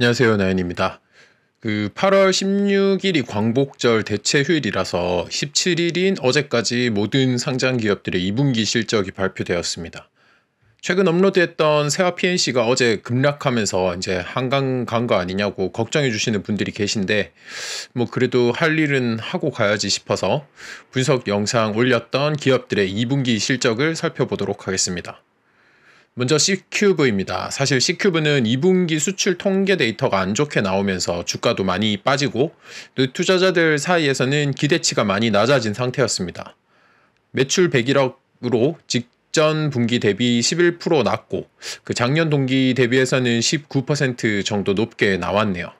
안녕하세요. 나연입니다. 그 8월 16일이 광복절 대체 휴일이라서 17일인 어제까지 모든 상장 기업들의 2분기 실적이 발표되었습니다. 최근 업로드했던 세화 PNC가 어제 급락하면서 이제 한강 간 거 아니냐고 걱정해 주시는 분들이 계신데 뭐 그래도 할 일은 하고 가야지 싶어서 분석 영상 올렸던 기업들의 2분기 실적을 살펴보도록 하겠습니다. 먼저 c 큐브입니다 사실 c 큐브는 2분기 수출 통계 데이터가 안 좋게 나오면서 주가도 많이 빠지고 또 투자자들 사이에서는 기대치가 많이 낮아진 상태였습니다. 매출 101억으로 직전 분기 대비 11% 낮고 그 작년 동기 대비해서는 19% 정도 높게 나왔네요.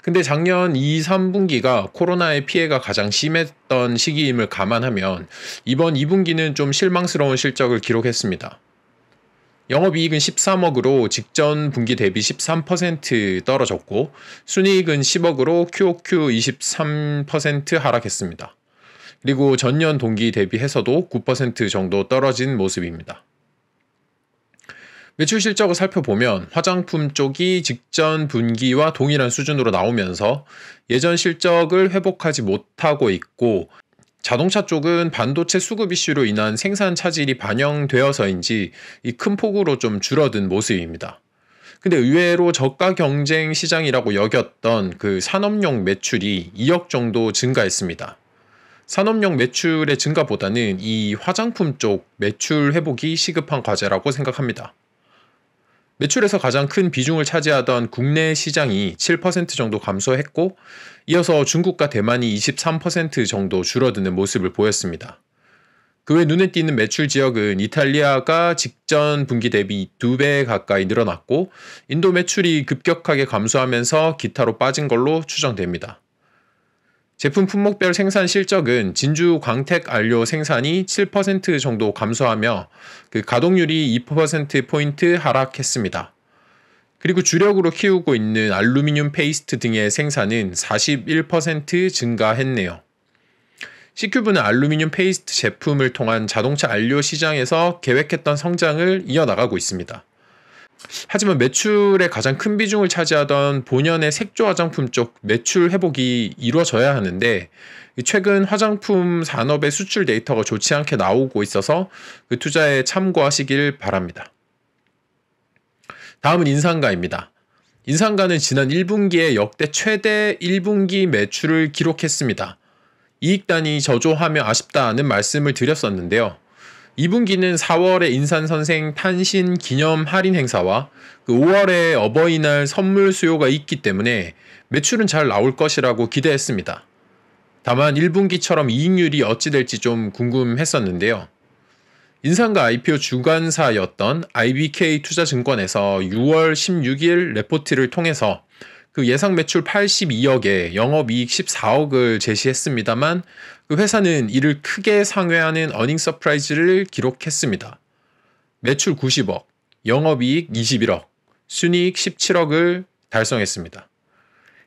근데 작년 2, 3분기가 코로나의 피해가 가장 심했던 시기임을 감안하면 이번 2분기는 좀 실망스러운 실적을 기록했습니다. 영업이익은 13억으로 직전 분기 대비 13% 떨어졌고 순이익은 10억으로 QOQ 23% 하락했습니다. 그리고 전년 동기 대비해서도 9% 정도 떨어진 모습입니다. 매출 실적을 살펴보면 화장품 쪽이 직전 분기와 동일한 수준으로 나오면서 예전 실적을 회복하지 못하고 있고 자동차 쪽은 반도체 수급 이슈로 인한 생산 차질이 반영되어서인지 이 큰 폭으로 좀 줄어든 모습입니다. 근데 의외로 저가 경쟁 시장이라고 여겼던 그 산업용 매출이 2억 정도 증가했습니다. 산업용 매출의 증가보다는 이 화장품 쪽 매출 회복이 시급한 과제라고 생각합니다. 매출에서 가장 큰 비중을 차지하던 국내 시장이 7% 정도 감소했고 이어서 중국과 대만이 23% 정도 줄어드는 모습을 보였습니다. 그 외 눈에 띄는 매출 지역은 이탈리아가 직전 분기 대비 2배 가까이 늘어났고 인도 매출이 급격하게 감소하면서 기타로 빠진 걸로 추정됩니다. 제품 품목별 생산 실적은 진주 광택 안료 생산이 7% 정도 감소하며 그 가동률이 2%포인트 하락했습니다. 그리고 주력으로 키우고 있는 알루미늄 페이스트 등의 생산은 41% 증가했네요. CQ부는 알루미늄 페이스트 제품을 통한 자동차 안료 시장에서 계획했던 성장을 이어나가고 있습니다. 하지만 매출의 가장 큰 비중을 차지하던 본연의 색조 화장품 쪽 매출 회복이 이루어져야 하는데 최근 화장품 산업의 수출 데이터가 좋지 않게 나오고 있어서 그 투자에 참고하시길 바랍니다. 다음은 인상가입니다. 인상가는 지난 1분기에 역대 최대 1분기 매출을 기록했습니다. 이익단이 저조하며 아쉽다는 말씀을 드렸었는데요. 2분기는 4월에 인산 선생 탄신 기념 할인 행사와 그 5월에 어버이날 선물 수요가 있기 때문에 매출은 잘 나올 것이라고 기대했습니다. 다만 1분기처럼 이익률이 어찌 될지 좀 궁금했었는데요. 인산과 IPO 주관사였던 IBK 투자증권에서 6월 16일 레포트를 통해서 그 예상 매출 82억에 영업이익 14억을 제시했습니다만 그 회사는 이를 크게 상회하는 어닝 서프라이즈를 기록했습니다. 매출 90억, 영업이익 21억, 순이익 17억을 달성했습니다.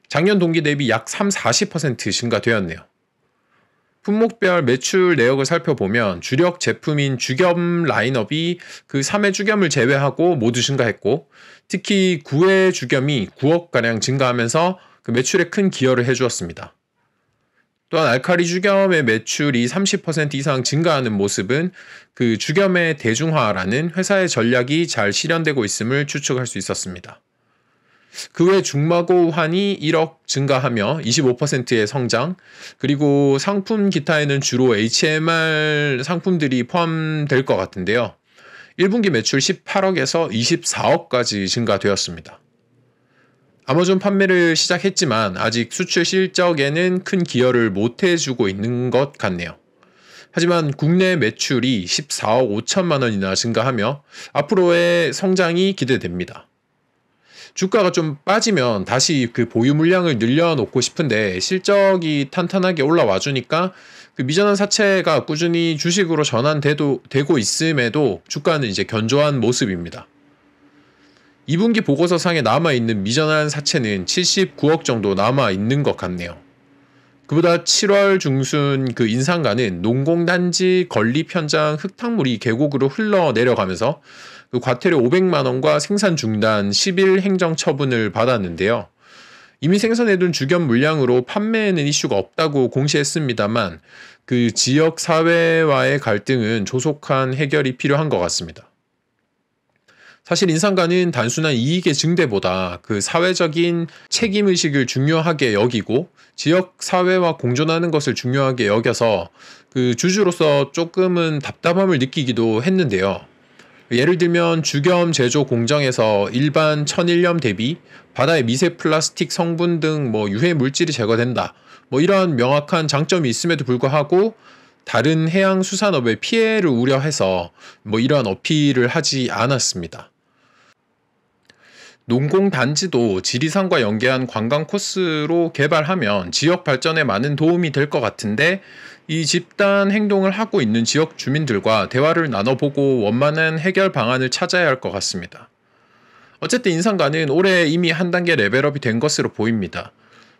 작년 동기 대비 약 3, 40% 증가되었네요. 품목별 매출 내역을 살펴보면 주력 제품인 주겸 라인업이 그 3회 주겸을 제외하고 모두 증가했고 특히 9회 주겸이 9억가량 증가하면서 그 매출에 큰 기여를 해주었습니다. 또한 알카리 주겸의 매출이 30% 이상 증가하는 모습은 그 주겸의 대중화라는 회사의 전략이 잘 실현되고 있음을 추측할 수 있었습니다. 그외 중마고환이 1억 증가하며 25%의 성장, 그리고 상품 기타에는 주로 HMR 상품들이 포함될 것 같은데요. 1분기 매출 18억에서 24억까지 증가되었습니다. 아마존 판매를 시작했지만 아직 수출 실적에는 큰 기여를 못해주고 있는 것 같네요. 하지만 국내 매출이 14억 5천만 원이나 증가하며 앞으로의 성장이 기대됩니다. 주가가 좀 빠지면 다시 그 보유 물량을 늘려놓고 싶은데 실적이 탄탄하게 올라와 주니까 그 미전한 사채가 꾸준히 주식으로 전환되도 되고 있음에도 주가는 이제 견조한 모습입니다. 2분기 보고서 상에 남아 있는 미전한 사채는 79억 정도 남아 있는 것 같네요. 그보다 7월 중순 그 인상가는 농공단지 건립 현장 흙탕물이 계곡으로 흘러 내려가면서 그 과태료 500만 원과 생산 중단 10일 행정 처분을 받았는데요. 이미 생산해둔 주견 물량으로 판매에는 이슈가 없다고 공시했습니다만 그 지역 사회와의 갈등은 조속한 해결이 필요한 것 같습니다. 사실 인상가는 단순한 이익의 증대보다 그 사회적인 책임의식을 중요하게 여기고 지역 사회와 공존하는 것을 중요하게 여겨서 그 주주로서 조금은 답답함을 느끼기도 했는데요. 예를 들면 주겸 제조 공정에서 일반 천일염 대비 바다의 미세 플라스틱 성분 등 뭐 유해 물질이 제거된다. 뭐 이러한 명확한 장점이 있음에도 불구하고 다른 해양 수산업의 피해를 우려해서 뭐 이러한 어필을 하지 않았습니다. 농공 단지도 지리산과 연계한 관광 코스로 개발하면 지역 발전에 많은 도움이 될 것 같은데 이 집단 행동을 하고 있는 지역 주민들과 대화를 나눠보고 원만한 해결 방안을 찾아야 할 것 같습니다. 어쨌든 인상가는 올해 이미 한 단계 레벨업이 된 것으로 보입니다.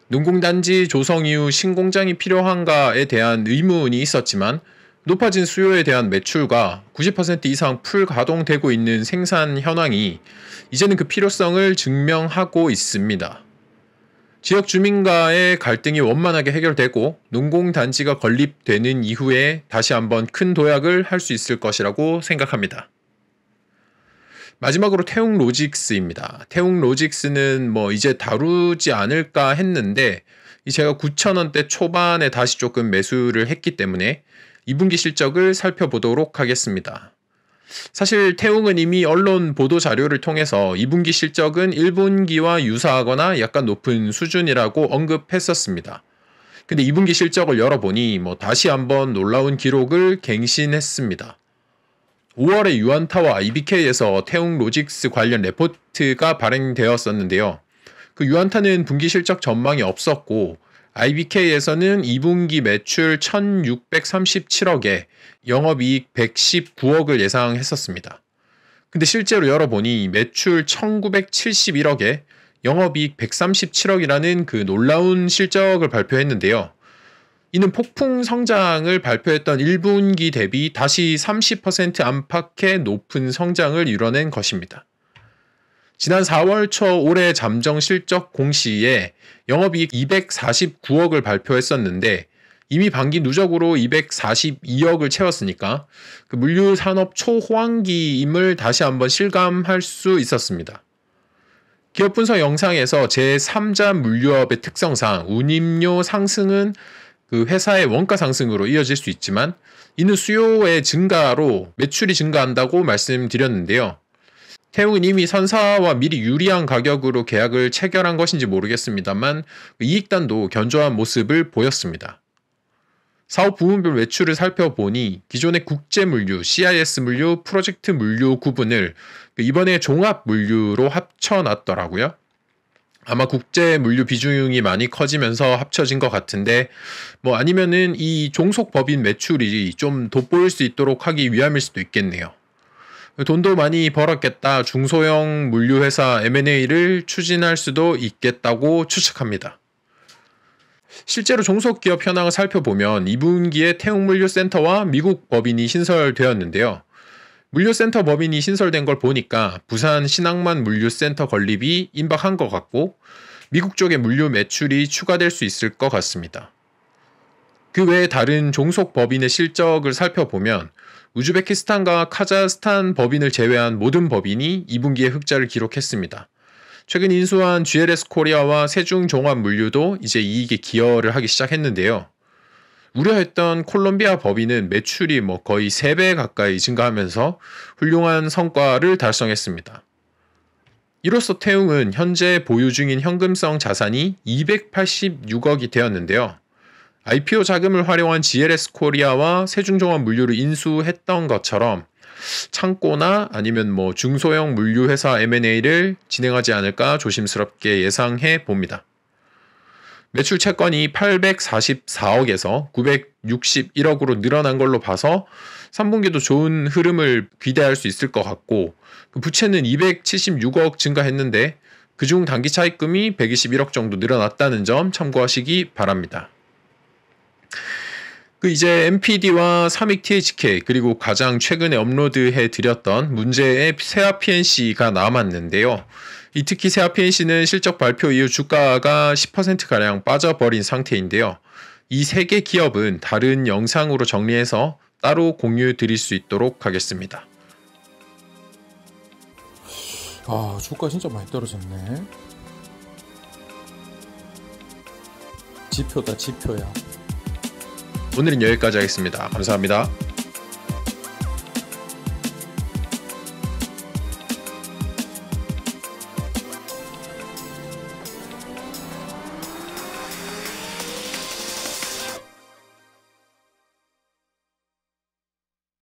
농공단지 조성 이후 신공장이 필요한가에 대한 의문이 있었지만 높아진 수요에 대한 매출과 90% 이상 풀 가동되고 있는 생산 현황이 이제는 그 필요성을 증명하고 있습니다. 지역 주민과의 갈등이 원만하게 해결되고 농공단지가 건립되는 이후에 다시 한번 큰 도약을 할 수 있을 것이라고 생각합니다. 마지막으로 태웅 로직스입니다. 태웅 로직스는 뭐 이제 다루지 않을까 했는데 제가 9,000원대 초반에 다시 조금 매수를 했기 때문에 2분기 실적을 살펴보도록 하겠습니다. 사실 태웅은 이미 언론 보도 자료를 통해서 2분기 실적은 1분기와 유사하거나 약간 높은 수준이라고 언급했었습니다. 근데 2분기 실적을 열어보니 뭐 다시 한번 놀라운 기록을 갱신했습니다. 5월에 유한타와 IBK에서 태웅 로직스 관련 레포트가 발행되었었는데요. 그 유한타는 분기 실적 전망이 없었고 IBK에서는 2분기 매출 1,637억에 영업이익 119억을 예상했었습니다. 근데 실제로 열어보니 매출 1,971억에 영업이익 137억이라는 그 놀라운 실적을 발표했는데요. 이는 폭풍 성장을 발표했던 1분기 대비 다시 30% 안팎의 높은 성장을 이뤄낸 것입니다. 지난 4월 초 올해 잠정 실적 공시에 영업이익 249억을 발표했었는데 이미 반기 누적으로 242억을 채웠으니까 그 물류 산업 초호황기임을 다시 한번 실감할 수 있었습니다. 기업 분석 영상에서 제3자 물류업의 특성상 운임료 상승은 그 회사의 원가 상승으로 이어질 수 있지만 이는 수요의 증가로 매출이 증가한다고 말씀드렸는데요. 태웅은 이미 선사와 미리 유리한 가격으로 계약을 체결한 것인지 모르겠습니다만 그 이익단도 견조한 모습을 보였습니다. 사업 부문별 외출을 살펴보니 기존의 국제 물류, CIS 물류, 프로젝트 물류 구분을 그 이번에 종합 물류로 합쳐놨더라고요. 아마 국제 물류 비중이 많이 커지면서 합쳐진 것 같은데 뭐 아니면은 이 종속 법인 매출이 좀 돋보일 수 있도록 하기 위함일 수도 있겠네요. 돈도 많이 벌었겠다. 중소형 물류회사 M&A를 추진할 수도 있겠다고 추측합니다. 실제로 종속기업 현황을 살펴보면 2분기에 태웅물류센터와 미국 법인이 신설되었는데요. 물류센터 법인이 신설된 걸 보니까 부산 신항만 물류센터 건립이 임박한 것 같고 미국 쪽의 물류 매출이 추가될 수 있을 것 같습니다. 그 외에 다른 종속 법인의 실적을 살펴보면 우즈베키스탄과 카자흐스탄 법인을 제외한 모든 법인이 2분기에 흑자를 기록했습니다. 최근 인수한 GLS 코리아와 세중종합물류도 이제 이익에 기여를 하기 시작했는데요. 우려했던 콜롬비아 법인은 매출이 뭐 거의 3배 가까이 증가하면서 훌륭한 성과를 달성했습니다. 이로써 태웅은 현재 보유 중인 현금성 자산이 286억이 되었는데요. IPO 자금을 활용한 GLS 코리아와 세중종합 물류를 인수했던 것처럼 창고나 아니면 뭐 중소형 물류회사 M&A를 진행하지 않을까 조심스럽게 예상해 봅니다. 매출 채권이 844억에서 961억으로 늘어난 걸로 봐서 3분기도 좋은 흐름을 기대할 수 있을 것 같고 그 부채는 276억 증가했는데 그중 단기 차입금이 121억 정도 늘어났다는 점 참고하시기 바랍니다. 그 이제 MPD와 3익 THK 그리고 가장 최근에 업로드해 드렸던 문제의 세아 PNC가 남았는데요. 이 특히 세아 PNC는 실적 발표 이후 주가가 10%가량 빠져버린 상태인데요. 이 세 개 기업은 다른 영상으로 정리해서 따로 공유 드릴 수 있도록 하겠습니다. 아, 주가 진짜 많이 떨어졌네. 지표다, 지표야. 오늘은 여기까지 하겠습니다. 감사합니다.